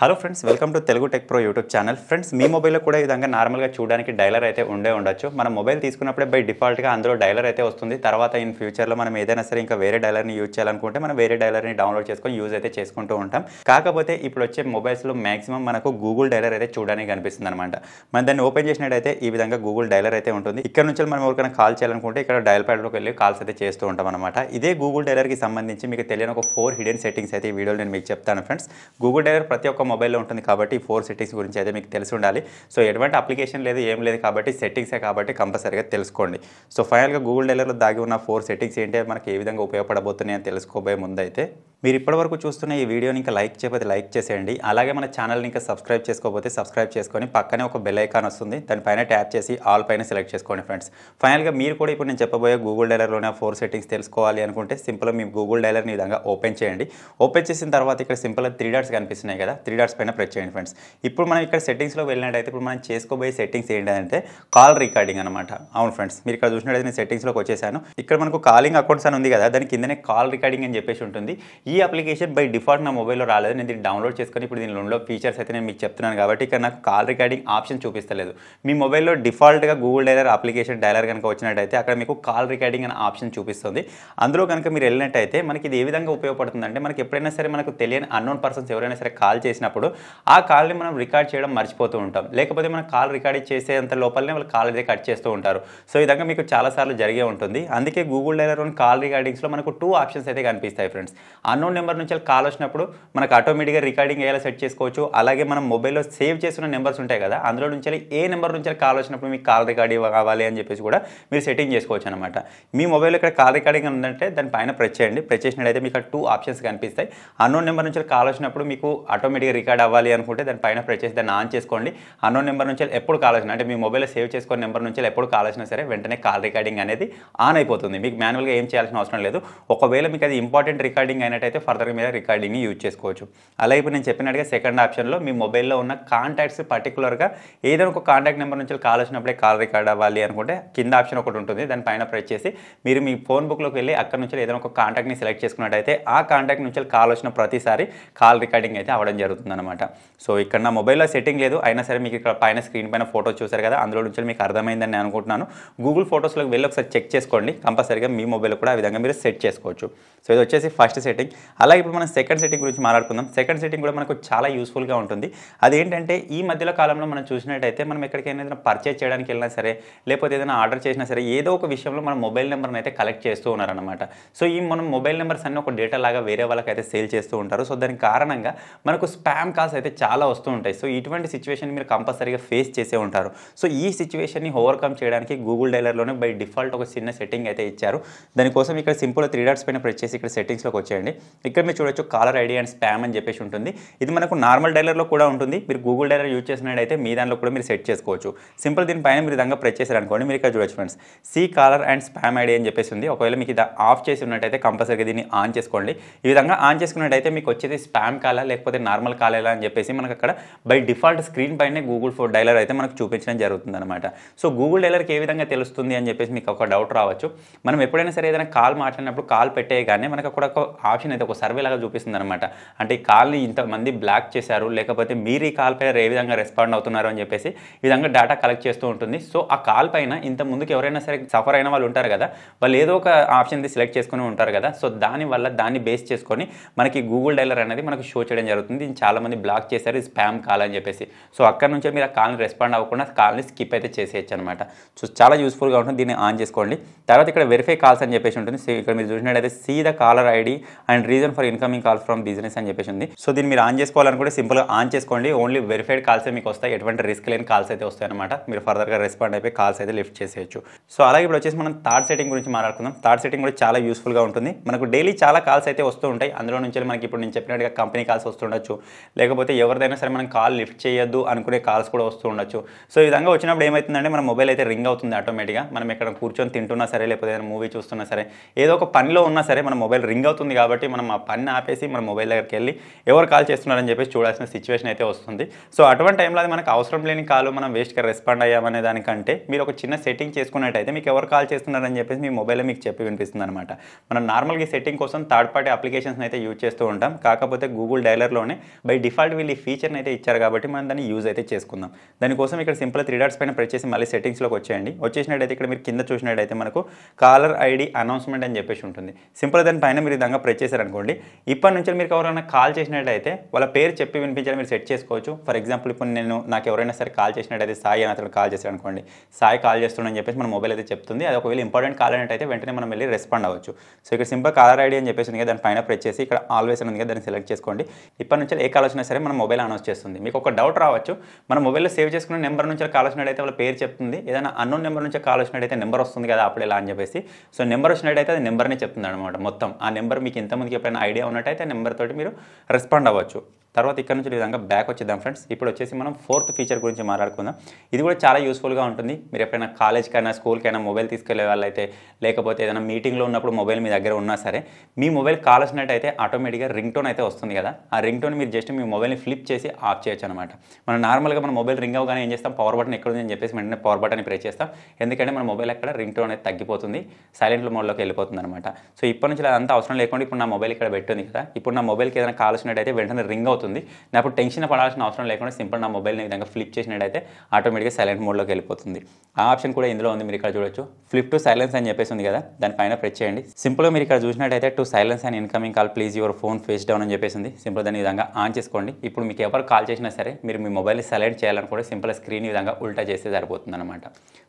hello friends welcome to Telugu tech pro YouTube channel friends మీ మొబైల్లో కూడా ఈ విధంగా నార్మల్గా చూడడానికి డైలర్ అయితే ఉండే ఉండొచ్చు మనం మొబైల్ తీసుకున్నప్పుడే బై డిఫాల్ట్గా అందులో డైలర్ అయితే వస్తుంది తర్వాత ఇన్ ఫ్యూచర్లో మనం ఏదైనా సరే ఇంకా వేరే డైలర్ని యూజ్ చేయాలనుకుంటే మనం వేరే డైలర్ని డౌన్లోడ్ చేసుకొని యూజ్ అయితే చేసుకుంటూ ఉంటాం కాకపోతే ఇప్పుడు వచ్చే మొబైల్స్లో మాక్సిమం మనకు గూగుల్ డైలర్ అయితే చూడడానికి కనిపిస్తుంది అనమాట మనం దాన్ని ఓపెన్ చేసినట్టయితే ఈ విధంగా గూగుల్ డైలర్ అయితే ఉంటుంది ఇక్కడ నుంచి మనం ఎవరికైనా కాల్ చేయాలనుకుంటే ఇక్కడ డైల్ ప్యాడ్లోకి వెళ్ళి కాల్స్ అయితే చేస్తూ ఉంటాం అనమాట ఇదే గూగుల్ డైలర్కి సంబంధించి మీకు తెలియని ఒక ఫోర్ హిడెన్ సెట్టింగ్స్ అయితే ఈ వీడియోలో నేను మీకు చెప్తాను ఫ్రెండ్స్ గూగుల్ డైలర్ ప్రతి ఒక్క మొబైల్లో ఉంటుంది కాబట్టి ఫోర్ సెట్టింగ్స్ గురించి అయితే మీకు తెలిసి ఉండాలి సో ఎటువంటి అప్లికేషన్ లేదు ఏం లేదు కాబట్టి సెట్టింగ్సే కాబట్టి కంపల్సరీగా తెలుసుకోండి సో ఫైనల్గా గూగుల్ డెలర్లో దాగి ఉన్న ఫోర్ సెట్టింగ్స్ ఏంటి మనకి ఏ విధంగా ఉపయోగపడబోతున్నాయి అని తెలుసుకోబోయే ముందైతే మీరు ఇప్పటివరకు చూస్తున్న ఈ వీడియోని ఇంకా లైక్ చేయకపోతే లైక్ చేసేయండి అలాగే మన ఛానల్ని ఇంకా సబ్స్క్రైబ్ చేసుకోకపోతే సబ్స్క్రైబ్ చేసుకొని పక్కనే ఒక బెల్ ఐకాన్ వస్తుంది దానిపైన ట్యాప్ చేసి ఆల్ పైన సెలెక్ట్ చేసుకోండి ఫ్రెండ్స్ ఫైనల్గా మీరు కూడా ఇప్పుడు నేను చెప్పబోయే గూగుల్ డైలర్లోనే ఫోర్ సెట్టింగ్స్ తెలుసుకోవాలి అనుకుంటే సింపుల్గా మీ గూగుల్ డైలర్ని విధంగా ఓపెన్ చేయండి ఓపెన్ చేసిన తర్వాత ఇక్కడ సింపుల్గా త్రీ డాట్స్ కనిపిస్తున్నాయి కదా త్రీ డాట్స్ పైన ప్రెస్ చేయండి ఫ్రెండ్స్ ఇప్పుడు మనం ఇక్కడ సెట్టింగ్స్లో వెళ్ళినట్టయితే ఇప్పుడు మనం చేసుకోబోయే సెట్టింగ్స్ ఏంటంటే కాల్ రికార్డింగ్ అనమాట అవును ఫ్రెండ్స్ మీరు ఇక్కడ చూసినట్టయితే నేను సెట్టింగ్స్లోకి వచ్చేసాను ఇక్కడ మనకు కాలింగ్ అకౌంట్స్ అని ఉంది కదా దాని కిందనే కాల్ రికార్డింగ్ అని చెప్పేసి ఉంటుంది ఈ ఈ అప్లికేషన్ బై డిఫాల్ట్ నా మొబైల్లో రాలేదు నేను దీన్ని డౌన్లోడ్ చేసుకొని ఇప్పుడు దీని లోన్లో ఫీచర్స్ అయితే నేను మీకు చెప్తున్నాను కాబట్టి ఇక్కడ నాకు కాల్ రికార్డింగ్ ఆప్షన్ చూపిస్తలేదు మీ మొబైల్లో డిఫాల్ట్గా గూగుల్ డైలర్ అప్లికేషన్ డైలర్ కనుక వచ్చినట్టయితే అక్కడ మీకు కాల్ రికార్డింగ్ అనే ఆప్షన్ చూపిస్తుంది అందులో కనుక మీరు వెళ్ళినట్టయితే మనకి ఇది ఏ విధంగా ఉపయోగపడుతుందంటే మనకి ఎప్పుడైనా సరే మనకు తెలియని అన్నోన్ పర్సన్స్ ఎవరైనా సరే కాల్ చేసినప్పుడు ఆ కాల్ని మనం రికార్డ్ చేయడం మర్చిపోతూ ఉంటాం లేకపోతే మనం కాల్ రికార్డ్ చేసేంత లోపలనే వాళ్ళు కాల్ అయితే కట్ చేస్తూ ఉంటారు సో ఈ విధంగా మీకు చాలాసార్లు జరిగే ఉంటుంది అందుకే గూగుల్ డైలర్ కాల్ రికార్డింగ్స్లో మనకు టూ ఆప్షన్స్ అయితే కనిపిస్తాయి ఫ్రెండ్స్ అన్నోన్ నెంబర్ నుంచి కాల్ వచ్చినప్పుడు మనకు ఆటోమేటిక్గా రికార్డింగ్ అయ్యేలా సెట్ చేసుకోవచ్చు అలాగే మనం మొబైల్లో సేవ్ చేసిన నెంబర్స్ ఉంటాయి కదా అందులో నుంచి ఏ నెంబర్ నుంచి కాల్ వచ్చినప్పుడు మీకు కాల్ రికార్డ్ కావాలి అని చెప్పేసి కూడా మీరు సెట్టింగ్ చేసుకోవచ్చు అనమాట మీ మొబైల్లో ఇక్కడ కాల్ రికార్డింగ్ ఉందంటే దాని పైన ప్రెస్ చేయండి ప్రెస్ చేసినట్లయితే మీకు టూ ఆప్షన్స్ కనిపిస్తాయి అన్నోన్ నెంబర్ నుంచి కాల్ వచ్చినప్పుడు మీకు ఆటోమేటిక్గా రికార్డ్ అవ్వాలి అనుకుంటే దాని పైన ప్రెస్ చేసి దాన్ని ఆన్ చేసుకోండి అన్నోన్ నెంబర్ నుంచి ఎప్పుడు కాల్ వచ్చినా అంటే మీ మొబైల్లో సేవ్ చేసుకున్న నెంబర్ నుంచి ఎప్పుడు కాల్ వచ్చినా సరే వెంటనే కాల్ రికార్డింగ్ అనేది ఆన్ అయిపోతుంది మీకు మాన్యువల్గా ఏం చేయాల్సిన అవసరం లేదు ఒకవేళ మీకు అది ఇంపార్టెంట్ రికార్డింగ్ అయినట్టు అయితే ఫర్దర్గా మీరు రికార్డింగ్ని యూజ్ చేసుకోవచ్చు అలా ఇప్పుడు నేను చెప్పినట్టుగా సెకండ్ ఆప్షన్లో మీ మొబైల్లో ఉన్న కాంటాక్ట్స్ పర్టికులర్గా ఏదైనా ఒక కాంటాక్ట్ నెంబర్ నుంచి కాల్ వచ్చినప్పుడే కాల్ రికార్డ్ అవ్వాలి అనుకుంటే కింద ఆప్షన్ ఒకటి ఉంటుంది దానిపైన ప్రెస్ చేసి మీరు మీ ఫోన్ బుక్లోకి వెళ్ళి అక్కడ నుంచి ఏదైనా ఒక కాంటాక్ట్ని సెలెక్ట్ చేసుకున్నట్టయితే ఆ కాంటాక్ట్ నుంచి కాల్ వచ్చిన ప్రతిసారి కాల్ రికార్డింగ్ అయితే అవ్వడం జరుగుతుందన్నమాట సో ఇక్కడ నా మొబైల్లో సెట్టింగ్ లేదు అయినా సరే మీకు ఇక్కడ పైన స్క్రీన్ పైన ఫోటో చూసారు కదా అందులో నుంచి మీకు అర్థమైందని నేను అనుకుంటున్నాను గూగుల్ ఫోటోస్లోకి వెళ్ళి ఒకసారి చెక్ చేసుకోండి కంపల్సరీగా మీ మొబైల్ కూడా ఆ విధంగా మీరు సెట్ చేసుకోవచ్చు సో ఇది వచ్చేసి ఫస్ట్ సెట్టింగ్ అలాగే ఇప్పుడు మనం సెకండ్ సెట్టింగ్ గురించి మాట్లాడుకుందాం సెకండ్ సెట్టింగ్ కూడా మనకు చాలా యూస్ఫుల్గా ఉంటుంది అదేంటంటే ఈ మధ్యలో కాలంలో మనం చూసినట్టయితే మనం ఎక్కడికైనా ఏదైనా పర్చేజ్ చేయడానికి వెళ్ళినా సరే లేకపోతే ఏదైనా ఆర్డర్ చేసినా సరే ఏదో ఒక విషయంలో మన మొబైల్ నెంబర్ని అయితే కలెక్ట్ చేస్తూ ఉన్నారనమాట సో ఈ మనం మొబైల్ నెంబర్స్ అన్ని ఒక డేటా లాగా వేరే వాళ్ళకైతే సేల్ చేస్తూ ఉంటారు సో దానికి కారణంగా మనకు స్పామ్ కాల్స్ అయితే చాలా వస్తూ ఉంటాయి సో ఇటువంటి సిచ్యువేషన్ మీరు కంపల్సరీగా ఫేస్ చేసే ఉంటారు సో ఈ సిచ్యువేషన్ని ఓవర్కమ్ చేయడానికి గూగుల్ డైలర్లోనే బై డిఫాల్ట్ ఒక చిన్న సెట్టింగ్ అయితే ఇచ్చారు దానికోసం ఇక్కడ సింపుల్ త్రీ డాట్స్ పైన ప్రెస్ చేసి ఇక్కడ సెట్టింగ్స్లోకి వచ్చేయండి ఇక్కడ మీరు చూడొచ్చు కాలర్ ఐడి అండ్ స్పామ్ అని చెప్పేసి ఉంటుంది ఇది మనకు నార్మల్ డైలర్లో కూడా ఉంటుంది మీరు గూగుల్ డైలర్ యూజ్ చేసినట్టయితే మీ దాంట్లో కూడా మీరు సెట్ చేసుకోవచ్చు సింపుల్ దీనిపైన మీరు విధంగా ప్రెస్ అనుకోండి మీరు ఇక్కడ చూడొచ్చు friends see caller and spam ID అని చెప్పేసి ఉంది ఒకవేళ మీకు ఇది ఆఫ్ చేసి ఉన్నట్టయితే కంపల్సరీగా దీన్ని ఆన్ చేసుకోండి ఈ విధంగా ఆన్ చేసుకున్నట్టయితే మీకు వచ్చేది స్పామ్ కాలా లేకపోతే నార్మల్ కాల ఎలా అని చెప్పేసి మనకు అక్కడ బై డిఫాల్ట్ స్క్రీన్ పైనే గూగుల్ ఫోర్ డైలర్ అయితే మనకు చూపించడం జరుగుతుంది అనమాట సో గూగుల్ డైలర్కి ఏ విధంగా తెలుస్తుంది అని చెప్పేసి మీకు ఒక డౌట్ రావచ్చు మనం ఎప్పుడైనా సరే ఏదైనా కాల్ మాట్లాడినప్పుడు కాల్ పెట్టేయగానే మనకు అక్కడ ఒక ఆప్షన్ అనేది ఒక లాగా చూపిస్తుంది అనమాట అంటే ఈ కాల్ని ఇంతమంది బ్లాక్ చేశారు లేకపోతే మీరు ఈ కాల్ పైన ఏ విధంగా రెస్పాండ్ అవుతున్నారు అని చెప్పేసి ఈ విధంగా డేటా కలెక్ట్ చేస్తూ ఉంటుంది సో ఆ కాల్ పైన ఇంత ముందుకు ఎవరైనా సరే సఫర్ అయిన వాళ్ళు ఉంటారు కదా వాళ్ళు ఏదో ఒక ఆప్షన్ది సెలెక్ట్ చేసుకుని ఉంటారు కదా సో దానివల్ల దాన్ని బేస్ చేసుకొని మనకి గూగుల్ డైలర్ అనేది మనకు షో చేయడం జరుగుతుంది దీన్ని చాలామంది బ్లాక్ చేశారు స్పామ్ కాల్ అని చెప్పేసి సో అక్కడ నుంచే మీరు ఆ కాల్ని రెస్పాండ్ అవ్వకుండా కాల్ని స్కిప్ అయితే చేసేయచ్చు అనమాట సో చాలా యూస్ఫుల్గా ఉంటుంది దీన్ని ఆన్ చేసుకోండి తర్వాత ఇక్కడ వెరిఫై కాల్స్ అని చెప్పేసి ఉంటుంది సో ఇక్కడ మీరు చూసినట్టయితే see the caller ID and and reason for incoming call from business అని చెప్పేసి ఉంది సో దీన్ని మీరు ఆన్ చేసుకోవాలనుకుంటే గా ఆన్ చేసుకోండి ఓన్లీ వెరిఫైడ్ కాల్స్ మీకు వస్తాయి ఎటువంటి రిస్క్ లేని కాల్స్ అయితే వస్తాయి అనమాట మీరు గా రెస్పాండ్ అయిపోయి కాల్స్ అయితే లిఫ్ట్ చేసేయచ్చు సో అలాగే ఇప్పుడు వచ్చేసి మనం థర్డ్ సెటింగ్ గురించి మాట్లాడుకుందాం థర్డ్ సెటింగ్ కూడా చాలా యూస్ఫుల్ గా ఉంటుంది మనకు డైలీ చాలా కాల్స్ అయితే వస్తూ ఉంటాయి అందులో నుంచి మనకి ఇప్పుడు నేను చెప్పినట్టుగా కంపెనీ కాల్స్ వస్తుండొచ్చు లేకపోతే ఎవరిదైనా సరే మనం కాల్ లిఫ్ట్ చేయొద్దు అనుకునే కాల్స్ కూడా వస్తూ ఉండొచ్చు సో ఈ విధంగా వచ్చినప్పుడు ఏమైతుందంటే మన మొబైల్ అయితే రింగ్ అవుతుంది ఆటోమేటిక్గా మనం ఎక్కడ కూర్చొని తింటున్నా సరే లేకపోతే ఏదైనా మూవీ చూస్తున్నా సరే ఏదో ఒక పనిలో ఉన్నా సరే మన మొబైల్ రింగ్ అవుతుంది కాబట్టి మనం ఆ పని ఆపేసి మన మొబైల్ దగ్గరికి వెళ్ళి ఎవరు కాల్ చేస్తున్నారని చెప్పేసి చూడాల్సిన సిచ్యువేషన్ అయితే వస్తుంది సో అటువంటి టైంలో అది మనకు అవసరం లేని కాల్ మనం వేస్ట్గా రెస్పాండ్ అయ్యామనే దానికంటే మీరు ఒక చిన్న సెట్టింగ్ చేసుకున్నట్టయితే మీకు ఎవరు కాల్ చేస్తున్నారని చెప్పేసి మీ మొబైల్లో మీకు చెప్పి వినిపిస్తుంది అనమాట మనం నార్మల్గా సెట్టింగ్ కోసం థర్డ్ పార్టీ అప్లికేషన్స్ అయితే యూజ్ చేస్తూ ఉంటాం కాకపోతే గూగుల్ డైలర్లోనే బై డిఫాల్ట్ వీళ్ళు ఈ ఫీచర్ని అయితే ఇచ్చారు కాబట్టి మనం దాన్ని యూజ్ అయితే చేసుకుందాం దానికోసం ఇక్కడ సింపుల్ త్రీ డాట్స్ పైన ప్రెస్ చేసి మళ్ళీ సెట్టింగ్స్లోకి వచ్చేయండి వచ్చేసినట్టయితే ఇక్కడ మీరు కింద చూసినట్టయితే మనకు కాలర్ ఐడి అనౌన్స్మెంట్ అని చెప్పేసి ఉంటుంది సింపుల్ దానిపైన మీరు విధంగా ప్రెస్ చేశారు అనుకోండి ఇప్పటి నుంచి మీరు ఎవరైనా కాల్ చేసినట్టయితే వాళ్ళ పేరు చెప్పి వినిపించాలి మీరు సెట్ చేసుకోవచ్చు ఫర్ ఎగ్జాంపుల్ ఇప్పుడు నేను నాకు ఎవరైనా సరే కాల్ చేసినట్టయితే సాయి అని అతను కాల్ చేశాడు అనుకోండి సాయి కాల్ చేస్తున్నాడని చెప్పేసి మన మొబైల్ అయితే చెప్తుంది అది ఒకవేళ ఇంపార్టెంట్ కాల్ అయినట్టయితే వెంటనే మనం వెళ్ళి రెస్పాండ్ అవ్వచ్చు సో ఇక్కడ సింపుల్ కాలర్ ఐడి అని చెప్పేసి దాని పైన ప్రెస్ చేసి ఇక్కడ ఆల్వేస్ అని దాన్ని సెలెక్ట్ చేసుకోండి ఇప్పటి నుంచి ఏ కాల్ వచ్చినా సరే మన మొబైల్ అనౌన్స్ చేస్తుంది మీకు ఒక డౌట్ రావచ్చు మన మొబైల్లో సేవ్ చేసుకున్న నెంబర్ నుంచి కాల్ వచ్చినట్టయితే వాళ్ళ పేరు చెప్తుంది ఏదైనా అన్నోన్ నెంబర్ నుంచి కాల్ వచ్చినట్టయితే నెంబర్ వస్తుంది కదా అప్పుడు ఎలా అని చెప్పేసి సో నెంబర్ వచ్చినట్టయితే అది నెంబర్నే చెప్తుంది అనమాట మొత్తం ఆ నెంబర్ మీకు ఇంత మనకి ఎప్పుడైనా ఐడియా ఉన్నట్టయితే నెంబర్ తోటి మీరు రెస్పాండ్ అవ్వచ్చు తర్వాత ఇక్కడ నుంచి విధంగా బ్యాక్ వచ్చేద్దాం ఫ్రెండ్స్ ఇప్పుడు వచ్చేసి మనం ఫోర్త్ ఫీచర్ గురించి మాట్లాడుకుందాం ఇది కూడా చాలా యూస్ఫుల్గా ఉంటుంది మీరు ఎప్పుడైనా కాలేజ్కైనా స్కూల్కైనా మొబైల్ తీసుకెళ్లే వాళ్ళైతే లేకపోతే ఏదైనా మీటింగ్లో ఉన్నప్పుడు మొబైల్ మీ దగ్గర ఉన్నా సరే మీ మొబైల్ కాల్ అయితే ఆటోమేటిక్గా రింగ్ టోన్ అయితే వస్తుంది కదా ఆ రింగ్ టోన్ మీరు జస్ట్ మీ మొబైల్ని ఫ్లిప్ చేసి ఆఫ్ చేయొచ్చు అనమాట మనం నార్మల్గా మన మొబైల్ రింగ్ అవ్వగానే ఏం చేస్తాం పవర్ బటన్ ఎక్కడ ఉంది అని చెప్పేసి వెంటనే పవర్ బటన్ ప్రెస్ చేస్తాం ఎందుకంటే మన మొబైల్ అక్కడ రింగ్ టోన్ అయితే తగ్గిపోతుంది సైలెంట్ మోడ్లోకి వెళ్ళిపోతుంది అనమాట సో ఇప్పటి నుంచి అదంతా అవసరం లేకుండా ఇప్పుడు నా మొబైల్ ఇక్కడ పెట్టింది కదా ఇప్పుడు నా మొబైల్కి ఏదైనా కాల్ అయితే వెంటనే రింగ్ అవుతుంది అవుతుంది నేను అప్పుడు టెన్షన్ పడాల్సిన అవసరం లేకుండా సింపుల్ నా మొబైల్ని విధంగా ఫ్లిప్ చేసినట్టయితే ఆటోమేటిక్గా సైలెంట్ మోడ్లోకి వెళ్ళిపోతుంది ఆ ఆప్షన్ కూడా ఇందులో ఉంది మీరు ఇక్కడ చూడొచ్చు ఫ్లిప్ టు సైలెన్స్ అని చెప్పేసి ఉంది కదా దానిపైన ప్రెస్ చేయండి సింపుల్గా మీరు ఇక్కడ చూసినట్టయితే to silence and incoming call please your phone face down అని చెప్పేసి ఉంది సింపుల్ దాని విధంగా ఆన్ చేసుకోండి ఇప్పుడు మీకు ఎవరు కాల్ చేసినా సరే మీరు మీ మొబైల్ని సైలెంట్ చేయాలనుకుంటే సింపుల్ స్క్రీన్ విధంగా ఉల్టా చేస్తే సరిపోతుంది అనమాట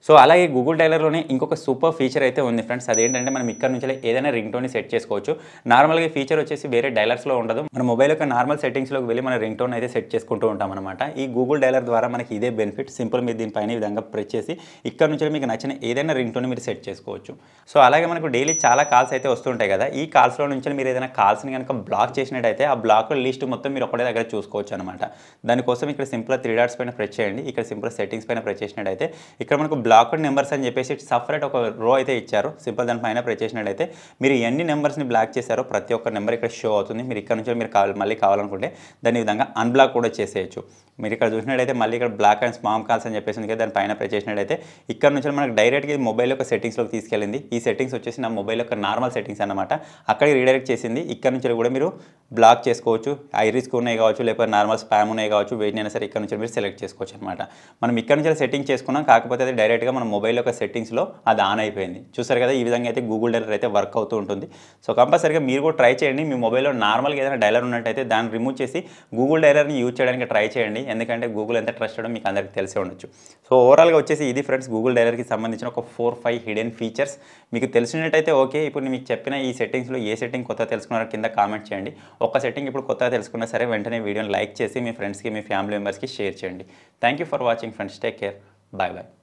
సో అలాగే గూగుల్ డైలర్లోనే ఇంకొక సూపర్ ఫీచర్ అయితే ఉంది ఫ్రెండ్స్ అదేంటంటే మనం ఇక్కడ నుంచి ఏదైనా రింగ్ టోన్ సెట్ చేసుకోవచ్చు నార్మల్గా ఫీచర్ వచ్చేసి వేరే డైలర్స్లో ఉండదు మన మొబైల్ యొక్క నార్మల్ సెట్టింగ్స్లో వెళ్ళి మన రింగ్ టోన్ అయితే సెట్ చేసుకుంటూ ఉంటాం అనమాట ఈ గూగుల్ డైలర్ ద్వారా మనకి ఇదే బెనిఫిట్ సింపుల్ మీరు దీనిపైన ఈ విధంగా ప్రెస్ చేసి ఇక్కడ నుంచి మీకు నచ్చిన ఏదైనా రింగ్ టోన్ మీరు సెట్ చేసుకోవచ్చు సో అలాగే మనకు డైలీ చాలా కాల్స్ అయితే వస్తుంటాయి కదా ఈ కాల్స్లో నుంచి మీరు ఏదైనా కాల్స్ని కనుక బ్లాక్ చేసినట్టయితే ఆ బ్లాక్ లిస్ట్ మొత్తం మీరు ఒకటే దగ్గర చూసుకోవచ్చు అనమాట దానికోసం ఇక్కడ సింపుల్ త్రీ డాట్స్ పైన ప్రెస్ చేయండి ఇక్కడ సింపుల్ సెట్టింగ్స్ పైన ప్రెస్ చేసినట్టయితే ఇక్కడ మనకు బ్లాక్ నెంబర్స్ అని చెప్పేసి సపరేట్ ఒక రో అయితే ఇచ్చారు సింపుల్ దానిపైన ప్రెస్ చేసినట్టయితే మీరు ఎన్ని నెంబర్స్ని బ్లాక్ చేశారో ప్రతి ఒక్క నెంబర్ ఇక్కడ షో అవుతుంది మీరు ఇక్కడ నుంచి మీరు కావాలి మళ్ళీ కావాలనుకుంటే దాని విధంగా అన్బ్లాక్ కూడా చేసేయచ్చు మీరు ఇక్కడ చూసినట్టయితే మళ్ళీ ఇక్కడ బ్లాక్ అండ్ స్పామ్ కాల్స్ అని చెప్పేసి ఉంది కదా దాని పైన ప్రెస్ చేసినట్టయితే ఇక్కడ నుంచి మనకు డైరెక్ట్గా మొబైల్ యొక్క సెట్టింగ్స్లోకి తీసుకెళ్ళింది ఈ సెట్టింగ్స్ వచ్చేసి నా మొబైల్ యొక్క నార్మల్ సెట్టింగ్స్ అనమాట అక్కడికి రీడైరెక్ట్ చేసింది ఇక్కడ నుంచి కూడా మీరు బ్లాక్ చేసుకోవచ్చు ఐరిస్క్ ఉన్నాయి కావచ్చు లేకపోతే నార్మల్ స్పామ్ ఉన్నాయి కావచ్చు వేటినైనా సరే ఇక్కడ నుంచి మీరు సెలెక్ట్ చేసుకోవచ్చు అనమాట మనం ఇక్కడ నుంచి సెట్టింగ్ చేసుకున్నాం కాకపోతే అది డైరెక్ట్గా మన మొబైల్ యొక్క సెట్టింగ్స్లో అది ఆన్ అయిపోయింది చూసారు కదా ఈ విధంగా అయితే గూగుల్ డైలర్ అయితే వర్క్ అవుతూ ఉంటుంది సో కంపల్సరిగా మీరు కూడా ట్రై చేయండి మీ మొబైల్లో నార్మల్గా ఏదైనా డైలర్ ఉన్నట్టయితే దాన్ని రిమూవ్ చేసి చేసి గూగుల్ డైరర్ని యూజ్ చేయడానికి ట్రై చేయండి ఎందుకంటే గూగుల్ ఎంత ట్రస్టెడో మీకు అందరికీ తెలిసే ఉండొచ్చు సో ఓవరాల్గా వచ్చేసి ఇది ఫ్రెండ్స్ గూగుల్ డైరర్కి సంబంధించిన ఒక ఫోర్ ఫైవ్ హిడెన్ ఫీచర్స్ మీకు తెలిసినట్టయితే ఓకే ఇప్పుడు నేను మీకు చెప్పిన ఈ సెట్టింగ్స్లో ఏ సెట్టింగ్ కొత్త తెలుసుకున్నారో కింద కామెంట్ చేయండి ఒక సెట్టింగ్ ఇప్పుడు కొత్తగా తెలుసుకున్నా సరే వెంటనే వీడియోని లైక్ చేసి మీ ఫ్రెండ్స్కి మీ ఫ్యామిలీ మెంబర్స్కి షేర్ చేయండి thank you for watching friends take care bye bye